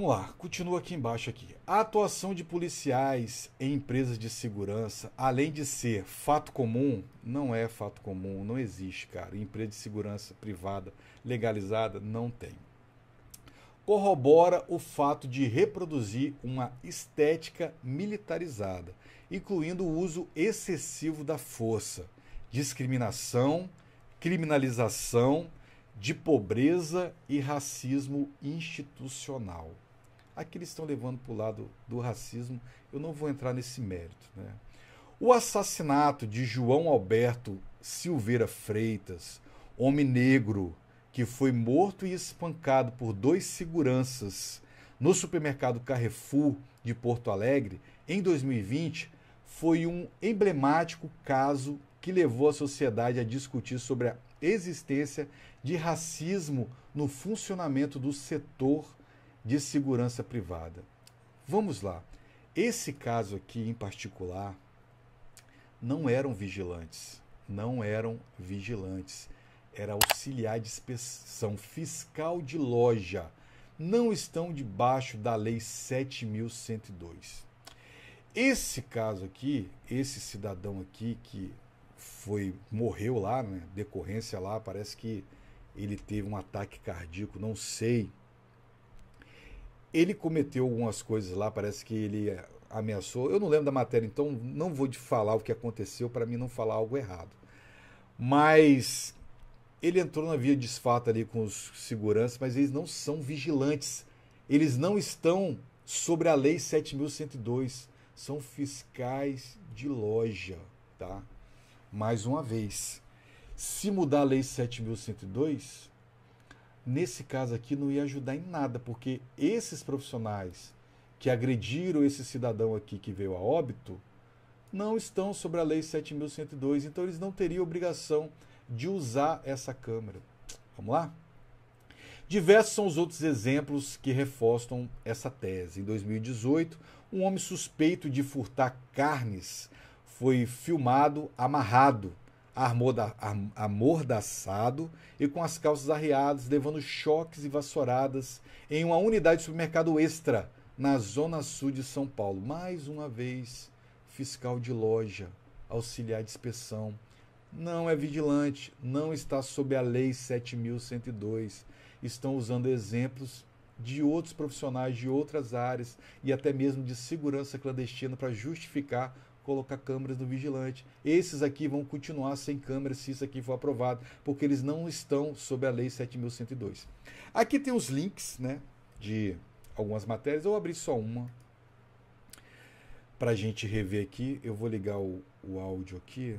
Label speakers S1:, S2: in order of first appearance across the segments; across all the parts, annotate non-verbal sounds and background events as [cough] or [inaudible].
S1: Vamos lá, continua aqui embaixo aqui. A atuação de policiais em empresas de segurança, além de ser fato comum, não é fato comum, não existe, cara. Empresa de segurança privada legalizada não tem. Corrobora o fato de reproduzir uma estética militarizada, incluindo o uso excessivo da força, discriminação, criminalização de pobreza e racismo institucional. Aqui eles estão levando para o lado do racismo, eu não vou entrar nesse mérito. Né? O assassinato de João Alberto Silveira Freitas, homem negro que foi morto e espancado por dois seguranças no supermercado Carrefour de Porto Alegre em 2020, foi um emblemático caso que levou a sociedade a discutir sobre a existência de racismo no funcionamento do setor de segurança privada. Vamos lá. Esse caso aqui em particular não eram vigilantes, não eram vigilantes. Era auxiliar de inspeção, fiscal de loja. Não estão debaixo da lei 7102. Esse caso aqui, esse cidadão aqui que foi morreu lá, né? Decorrência lá, parece que ele teve um ataque cardíaco, não sei ele cometeu algumas coisas lá, parece que ele ameaçou. Eu não lembro da matéria, então não vou te falar o que aconteceu para mim não falar algo errado. Mas ele entrou na via de ali com os seguranças, mas eles não são vigilantes. Eles não estão sobre a lei 7102, são fiscais de loja, tá? Mais uma vez. Se mudar a lei 7102, nesse caso aqui não ia ajudar em nada, porque esses profissionais que agrediram esse cidadão aqui que veio a óbito não estão sobre a lei 7102, então eles não teriam obrigação de usar essa câmera. Vamos lá? Diversos são os outros exemplos que reforçam essa tese. Em 2018, um homem suspeito de furtar carnes foi filmado amarrado amordaçado e com as calças arriadas, levando choques e vassouradas em uma unidade de supermercado extra na zona sul de São Paulo. Mais uma vez, fiscal de loja, auxiliar de inspeção. Não é vigilante, não está sob a Lei 7.102. Estão usando exemplos de outros profissionais de outras áreas e até mesmo de segurança clandestina para justificar colocar câmeras no vigilante. Esses aqui vão continuar sem câmeras se isso aqui for aprovado, porque eles não estão sob a lei 7102. Aqui tem os links, né, de algumas matérias. Eu abri só uma para a gente rever aqui. Eu vou ligar o, o áudio aqui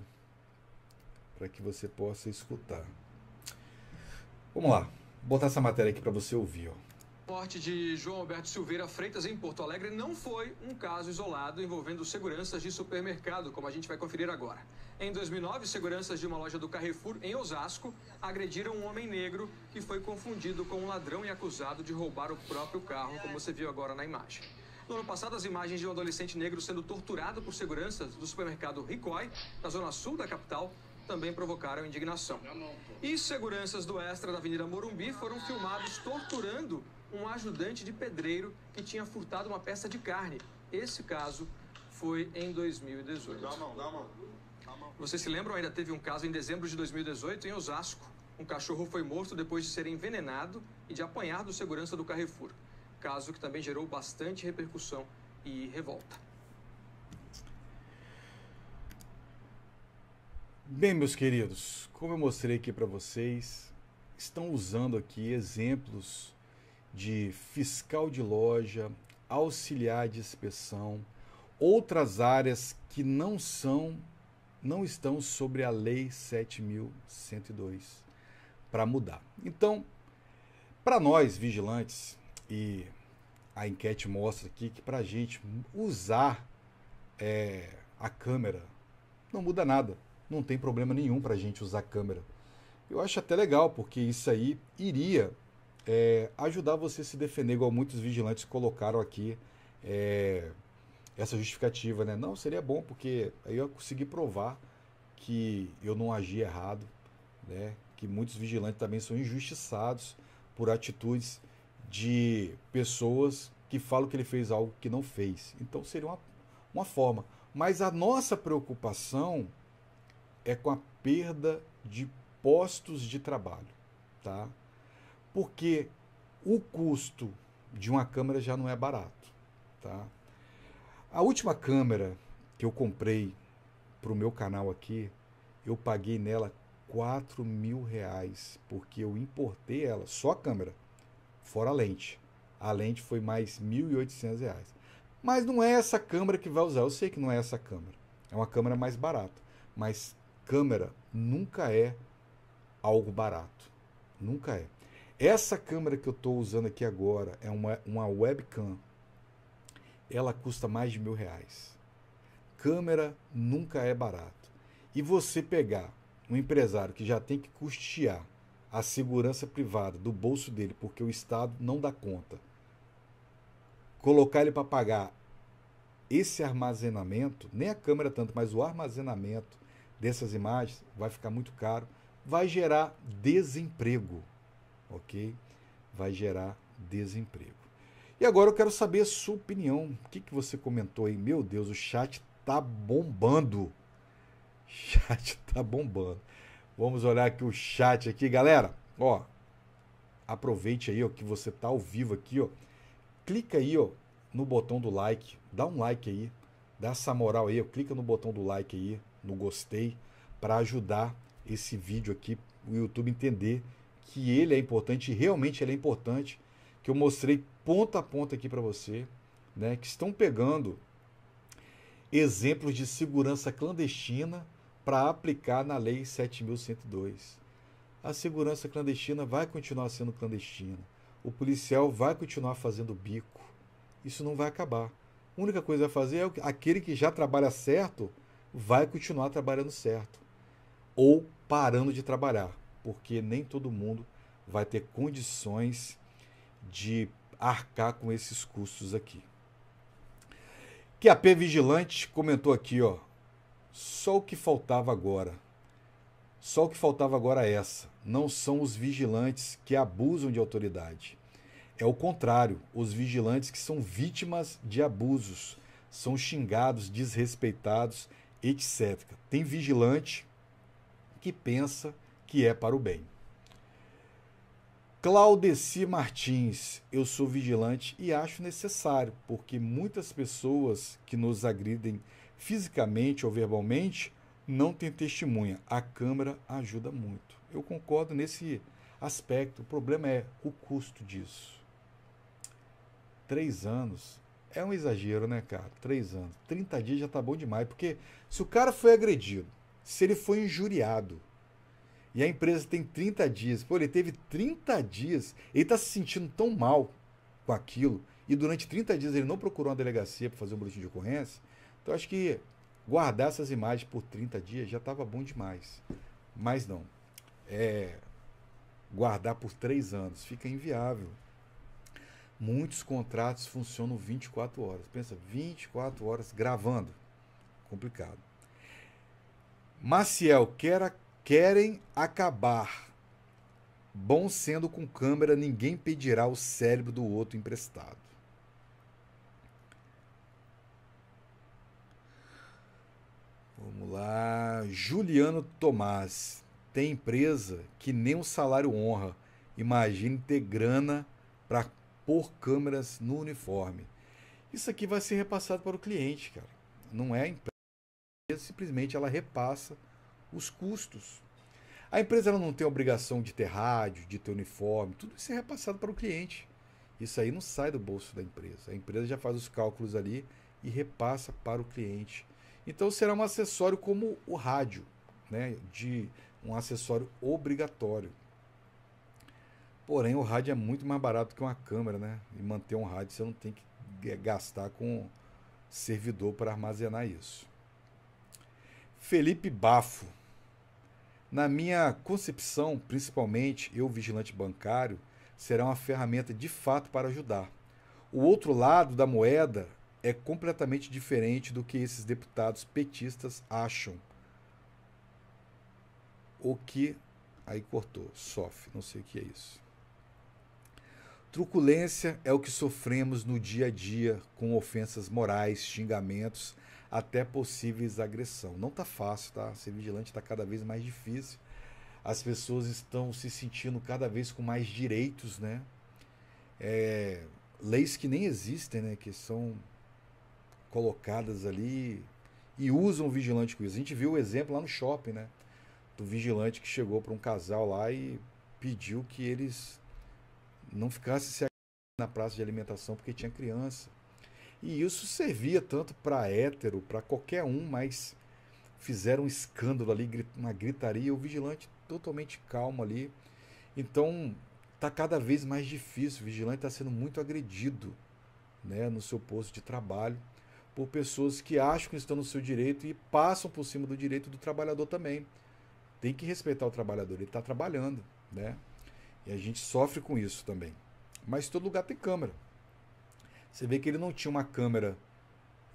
S1: para que você possa escutar. Vamos lá, botar essa matéria aqui para você ouvir. Ó morte de João Alberto Silveira Freitas em Porto Alegre não foi um caso isolado envolvendo seguranças de supermercado, como a gente vai conferir agora. Em 2009, seguranças de uma loja do Carrefour em Osasco agrediram um homem negro que foi confundido com um ladrão e acusado de roubar o próprio carro, como você viu agora na imagem. No ano passado, as imagens de um adolescente negro sendo torturado por seguranças do supermercado Ricói, na zona sul da capital, também provocaram indignação. E seguranças do Extra da Avenida Morumbi foram filmados torturando um ajudante de pedreiro que tinha furtado uma peça de carne. Esse caso foi em 2018. Dá a mão, dá a mão. Dá mão. Vocês se lembram, ainda teve um caso em dezembro de 2018 em Osasco. Um cachorro foi morto depois de ser envenenado e de apanhar do segurança do Carrefour. Caso que também gerou bastante repercussão e revolta. Bem, meus queridos, como eu mostrei aqui para vocês, estão usando aqui exemplos de fiscal de loja, auxiliar de inspeção, outras áreas que não são não estão sobre a lei 7102 para mudar. Então, para nós vigilantes e a enquete mostra aqui que para a gente usar é, a câmera não muda nada, não tem problema nenhum para a gente usar a câmera. Eu acho até legal porque isso aí iria é, ajudar você a se defender, igual muitos vigilantes colocaram aqui é, essa justificativa, né? Não, seria bom, porque aí eu consegui provar que eu não agi errado, né? Que muitos vigilantes também são injustiçados por atitudes de pessoas que falam que ele fez algo que não fez. Então seria uma, uma forma. Mas a nossa preocupação é com a perda de postos de trabalho, tá? porque o custo de uma câmera já não é barato. Tá? A última câmera que eu comprei para o meu canal aqui, eu paguei nela 4 mil reais, porque eu importei ela, só a câmera, fora a lente. A lente foi mais 1.800 reais. Mas não é essa câmera que vai usar, eu sei que não é essa câmera. É uma câmera mais barata, mas câmera nunca é algo barato. Nunca é. Essa câmera que eu estou usando aqui agora é uma, uma webcam. Ela custa mais de mil reais. Câmera nunca é barato. E você pegar um empresário que já tem que custear a segurança privada do bolso dele, porque o Estado não dá conta, colocar ele para pagar esse armazenamento, nem a câmera tanto, mas o armazenamento dessas imagens vai ficar muito caro, vai gerar desemprego ok? Vai gerar desemprego. E agora eu quero saber a sua opinião. O que, que você comentou aí? Meu Deus, o chat tá bombando. [laughs] chat tá bombando. Vamos olhar aqui o chat aqui, galera. Ó, aproveite aí ó, que você tá ao vivo aqui, ó. Clica aí, ó, no botão do like. Dá um like aí. Dá essa moral aí, ó. Clica no botão do like aí, no gostei, para ajudar esse vídeo aqui, o YouTube entender que ele é importante, realmente ele é importante, que eu mostrei ponta a ponta aqui para você, né, que estão pegando exemplos de segurança clandestina para aplicar na Lei 7102. A segurança clandestina vai continuar sendo clandestina. O policial vai continuar fazendo bico. Isso não vai acabar. A única coisa a fazer é aquele que já trabalha certo vai continuar trabalhando certo ou parando de trabalhar porque nem todo mundo vai ter condições de arcar com esses custos aqui. Que a P Vigilante comentou aqui, ó. Só o que faltava agora. Só o que faltava agora é essa. Não são os vigilantes que abusam de autoridade. É o contrário, os vigilantes que são vítimas de abusos, são xingados, desrespeitados, etc. Tem vigilante que pensa que é para o bem. Claudeci Martins, eu sou vigilante e acho necessário, porque muitas pessoas que nos agridem fisicamente ou verbalmente não têm testemunha. A Câmara ajuda muito. Eu concordo nesse aspecto. O problema é o custo disso. Três anos é um exagero, né, cara? Três anos. trinta dias já tá bom demais, porque se o cara foi agredido, se ele foi injuriado, e a empresa tem 30 dias. Pô, ele teve 30 dias, ele está se sentindo tão mal com aquilo, e durante 30 dias ele não procurou uma delegacia para fazer um boletim de ocorrência. Então acho que guardar essas imagens por 30 dias já estava bom demais. Mas não. É, guardar por 3 anos fica inviável. Muitos contratos funcionam 24 horas. Pensa, 24 horas gravando. Complicado. Maciel, quer a Querem acabar. Bom sendo com câmera, ninguém pedirá o cérebro do outro emprestado. Vamos lá. Juliano Tomás. Tem empresa que nem o salário honra. Imagine ter grana para pôr câmeras no uniforme. Isso aqui vai ser repassado para o cliente, cara. Não é a empresa, simplesmente ela repassa os custos. A empresa não tem a obrigação de ter rádio, de ter uniforme, tudo isso é repassado para o cliente. Isso aí não sai do bolso da empresa. A empresa já faz os cálculos ali e repassa para o cliente. Então será um acessório como o rádio, né? De um acessório obrigatório. Porém, o rádio é muito mais barato que uma câmera, né? E manter um rádio você não tem que eh, gastar com servidor para armazenar isso. Felipe Bafo na minha concepção, principalmente, eu, vigilante bancário, será uma ferramenta de fato para ajudar. O outro lado da moeda é completamente diferente do que esses deputados petistas acham. O que. Aí cortou, sofre, não sei o que é isso. Truculência é o que sofremos no dia a dia com ofensas morais, xingamentos até possíveis agressão. Não está fácil, tá? Ser vigilante está cada vez mais difícil. As pessoas estão se sentindo cada vez com mais direitos, né? É, leis que nem existem, né? Que são colocadas ali e usam o vigilante com isso. A gente viu o exemplo lá no shopping, né? Do vigilante que chegou para um casal lá e pediu que eles não ficassem se na praça de alimentação porque tinha criança. E isso servia tanto para hétero, para qualquer um, mas fizeram um escândalo ali, uma gritaria, o vigilante totalmente calmo ali. Então, tá cada vez mais difícil, o vigilante está sendo muito agredido, né, no seu posto de trabalho, por pessoas que acham que estão no seu direito e passam por cima do direito do trabalhador também. Tem que respeitar o trabalhador, ele está trabalhando, né? E a gente sofre com isso também. Mas todo lugar tem câmera. Você vê que ele não tinha uma câmera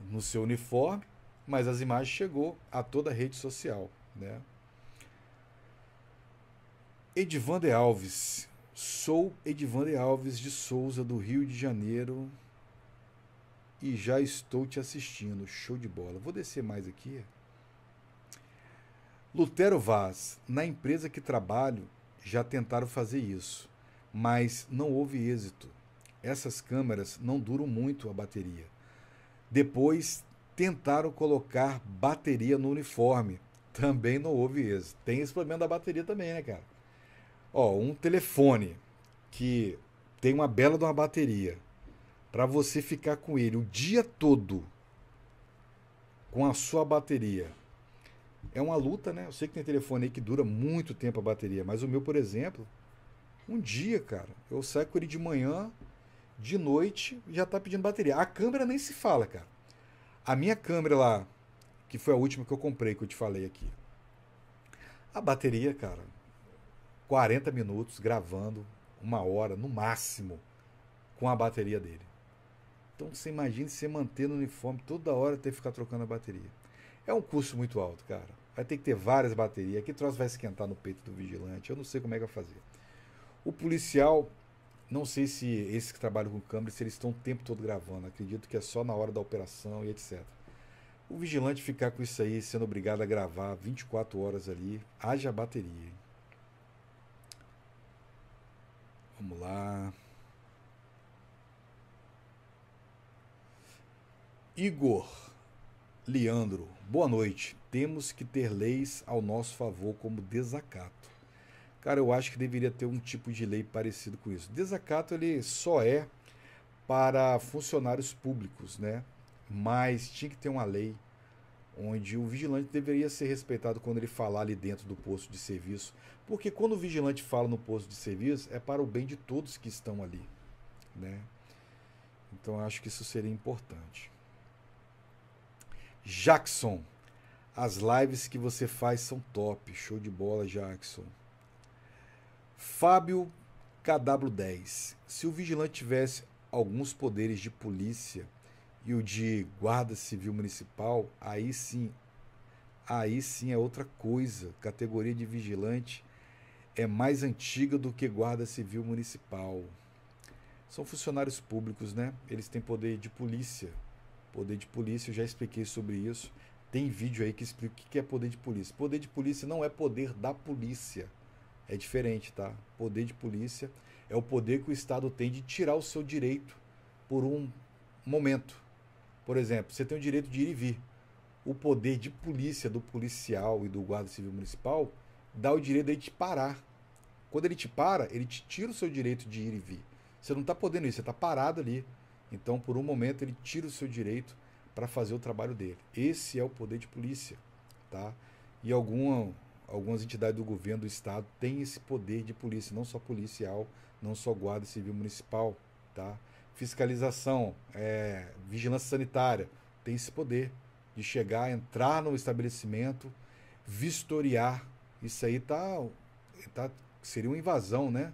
S1: no seu uniforme, mas as imagens chegou a toda a rede social, né? Edvander Alves. Sou Edvander Alves de Souza, do Rio de Janeiro. E já estou te assistindo. Show de bola. Vou descer mais aqui. Lutero Vaz. Na empresa que trabalho, já tentaram fazer isso, mas não houve êxito essas câmeras não duram muito a bateria. Depois tentaram colocar bateria no uniforme. Também não houve êxito. Tem esse problema da bateria também, né, cara? Ó, um telefone que tem uma bela de uma bateria para você ficar com ele o dia todo com a sua bateria. É uma luta, né? Eu sei que tem telefone aí que dura muito tempo a bateria, mas o meu, por exemplo, um dia, cara, eu saio com ele de manhã, de noite já tá pedindo bateria. A câmera nem se fala, cara. A minha câmera lá, que foi a última que eu comprei, que eu te falei aqui. A bateria, cara, 40 minutos gravando, uma hora no máximo, com a bateria dele. Então você imagina você manter no uniforme toda hora ter que ficar trocando a bateria. É um custo muito alto, cara. Vai ter que ter várias baterias. Que troço vai esquentar no peito do vigilante? Eu não sei como é que vai fazer. O policial não sei se esses que trabalham com câmera, se eles estão o tempo todo gravando. Acredito que é só na hora da operação e etc. O vigilante ficar com isso aí, sendo obrigado a gravar 24 horas ali, haja bateria. Vamos lá. Igor Leandro, boa noite. Temos que ter leis ao nosso favor como desacato. Cara, eu acho que deveria ter um tipo de lei parecido com isso. Desacato ele só é para funcionários públicos, né? Mas tinha que ter uma lei onde o vigilante deveria ser respeitado quando ele falar ali dentro do posto de serviço, porque quando o vigilante fala no posto de serviço é para o bem de todos que estão ali, né? Então acho que isso seria importante. Jackson, as lives que você faz são top, show de bola, Jackson. Fábio KW10. Se o vigilante tivesse alguns poderes de polícia e o de guarda civil municipal, aí sim, aí sim é outra coisa. Categoria de vigilante é mais antiga do que guarda civil municipal. São funcionários públicos, né? Eles têm poder de polícia. Poder de polícia, eu já expliquei sobre isso. Tem vídeo aí que explica o que é poder de polícia. Poder de polícia não é poder da polícia é diferente, tá? Poder de polícia é o poder que o Estado tem de tirar o seu direito por um momento. Por exemplo, você tem o direito de ir e vir. O poder de polícia do policial e do guarda civil municipal dá o direito de te parar. Quando ele te para, ele te tira o seu direito de ir e vir. Você não está podendo isso, você está parado ali. Então, por um momento, ele tira o seu direito para fazer o trabalho dele. Esse é o poder de polícia, tá? E alguma algumas entidades do governo do estado têm esse poder de polícia, não só policial, não só guarda civil municipal, tá? Fiscalização, é, vigilância sanitária tem esse poder de chegar, entrar no estabelecimento, vistoriar. Isso aí tá, tá seria uma invasão, né,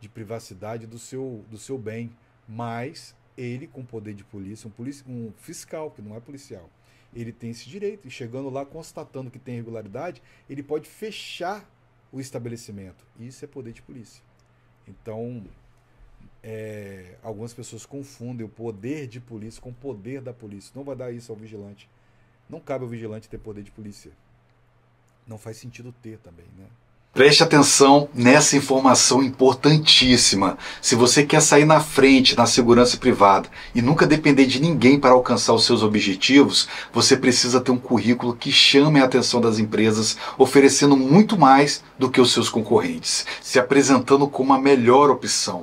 S1: de privacidade do seu do seu bem, mas ele com poder de polícia, um, polícia, um fiscal que não é policial, ele tem esse direito. E chegando lá, constatando que tem irregularidade, ele pode fechar o estabelecimento. Isso é poder de polícia. Então, é, algumas pessoas confundem o poder de polícia com o poder da polícia. Não vai dar isso ao vigilante. Não cabe ao vigilante ter poder de polícia. Não faz sentido ter também, né? Preste atenção nessa informação importantíssima. Se você quer sair na frente na segurança privada e nunca depender de ninguém para alcançar os seus objetivos, você precisa ter um currículo que chame a atenção das empresas, oferecendo muito mais do que os seus concorrentes, se apresentando como a melhor opção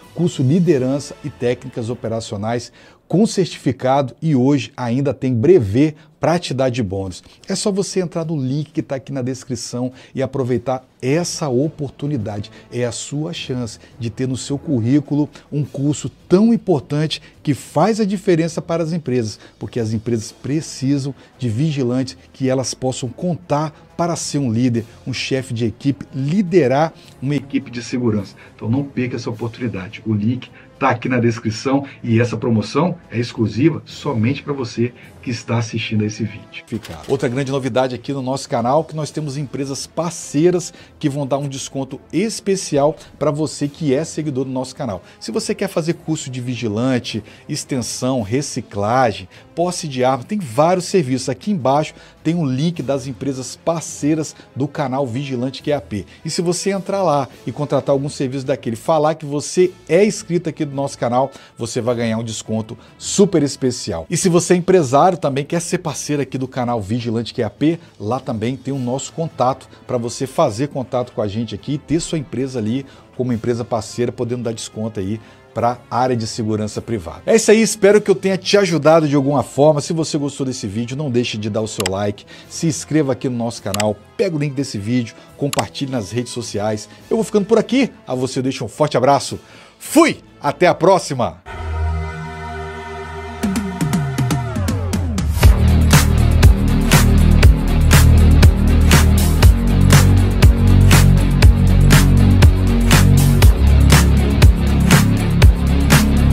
S1: curso Liderança e Técnicas Operacionais com certificado e hoje ainda tem breve para te dar de bônus. É só você entrar no link que está aqui na descrição e aproveitar essa oportunidade. É a sua chance de ter no seu currículo um curso tão importante que faz a diferença para as empresas, porque as empresas precisam de vigilantes que elas possam contar para ser um líder, um chefe de equipe, liderar uma equipe de segurança. Então não perca essa oportunidade. O link está aqui na descrição e essa promoção é exclusiva somente para você que está assistindo a esse vídeo. Outra grande novidade aqui no nosso canal que nós temos empresas parceiras que vão dar um desconto especial para você que é seguidor do nosso canal. Se você quer fazer curso de vigilante, extensão, reciclagem, posse de arma tem vários serviços. Aqui embaixo tem um link das empresas parceiras do canal Vigilante QAP. E se você entrar lá e contratar algum serviço daquele, falar que você é inscrito aqui do nosso canal, você vai ganhar um desconto super especial. E se você é empresário também quer ser parceiro aqui do canal Vigilante QAP, lá também tem o nosso contato para você fazer contato com a gente aqui e ter sua empresa ali como empresa parceira, podendo dar desconto aí para a área de segurança privada. É isso aí, espero que eu tenha te ajudado de alguma forma. Se você gostou desse vídeo, não deixe de dar o seu like, se inscreva aqui no nosso canal, pega o link desse vídeo, compartilhe nas redes sociais. Eu vou ficando por aqui, a você eu deixo um forte abraço, fui, até a próxima!